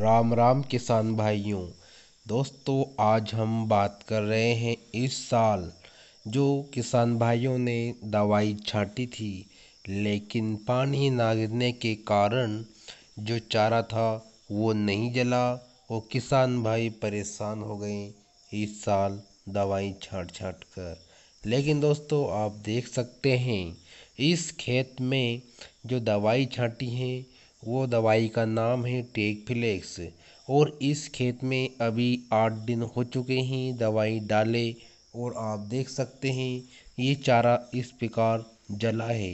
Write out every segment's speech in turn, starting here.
राम राम किसान भाइयों दोस्तों आज हम बात कर रहे हैं इस साल जो किसान भाइयों ने दवाई छाटी थी लेकिन पानी ना गिरने के कारण जो चारा था वो नहीं जला और किसान भाई परेशान हो गए इस साल दवाई छाट छाट कर लेकिन दोस्तों आप देख सकते हैं इस खेत में जो दवाई छाटी है वो दवाई का नाम है टेकफ्लेक्स और इस खेत में अभी आठ दिन हो चुके हैं दवाई डाले और आप देख सकते हैं ये चारा इस प्रकार जला है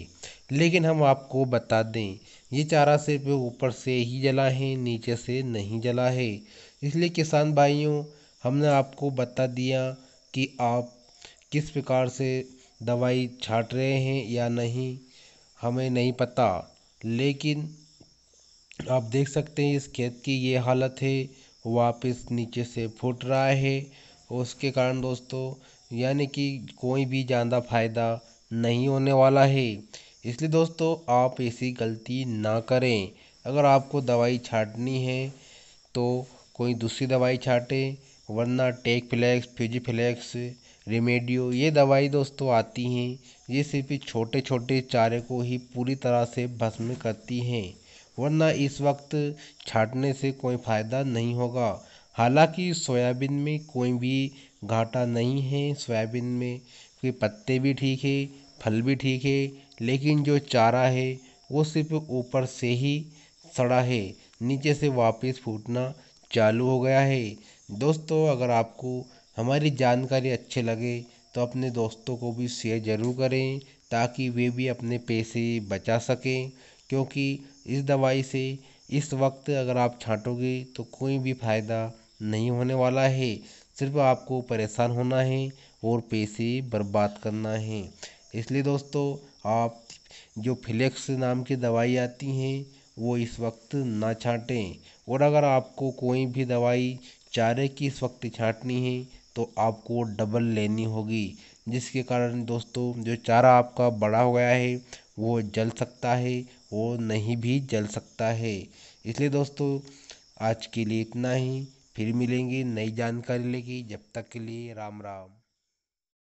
लेकिन हम आपको बता दें ये चारा सिर्फ ऊपर से ही जला है नीचे से नहीं जला है इसलिए किसान भाइयों हमने आपको बता दिया कि आप किस प्रकार से दवाई छाट रहे हैं या नहीं हमें नहीं पता लेकिन आप देख सकते हैं इस खेत की ये हालत है वापस नीचे से फूट रहा है उसके कारण दोस्तों यानी कि कोई भी ज़्यादा फायदा नहीं होने वाला है इसलिए दोस्तों आप ऐसी गलती ना करें अगर आपको दवाई छाटनी है तो कोई दूसरी दवाई छाटें वरना टेक फ्लैक्स फ्लैक्स रेमेडियो ये दवाई दोस्तों आती हैं ये सिर्फ छोटे छोटे चारे को ही पूरी तरह से भस्म करती हैं वरना इस वक्त छाटने से कोई फायदा नहीं होगा हालांकि सोयाबीन में कोई भी घाटा नहीं है सोयाबीन में के पत्ते भी ठीक है फल भी ठीक है लेकिन जो चारा है वो सिर्फ ऊपर से ही सड़ा है नीचे से वापस फूटना चालू हो गया है दोस्तों अगर आपको हमारी जानकारी अच्छे लगे तो अपने दोस्तों को भी शेयर ज़रूर करें ताकि वे भी अपने पैसे बचा सकें क्योंकि इस दवाई से इस वक्त अगर आप छाँटोगे तो कोई भी फायदा नहीं होने वाला है सिर्फ आपको परेशान होना है और पैसे बर्बाद करना है इसलिए दोस्तों आप जो फिलेक्स नाम की दवाई आती हैं वो इस वक्त ना छाँटें और अगर आपको कोई भी दवाई चारे की इस वक्त छाँटनी है तो आपको डबल लेनी होगी जिसके कारण दोस्तों जो चारा आपका बड़ा हो गया है वो जल सकता है वो नहीं भी जल सकता है इसलिए दोस्तों आज के लिए इतना ही फिर मिलेंगे नई जानकारी लेके जब तक के लिए राम राम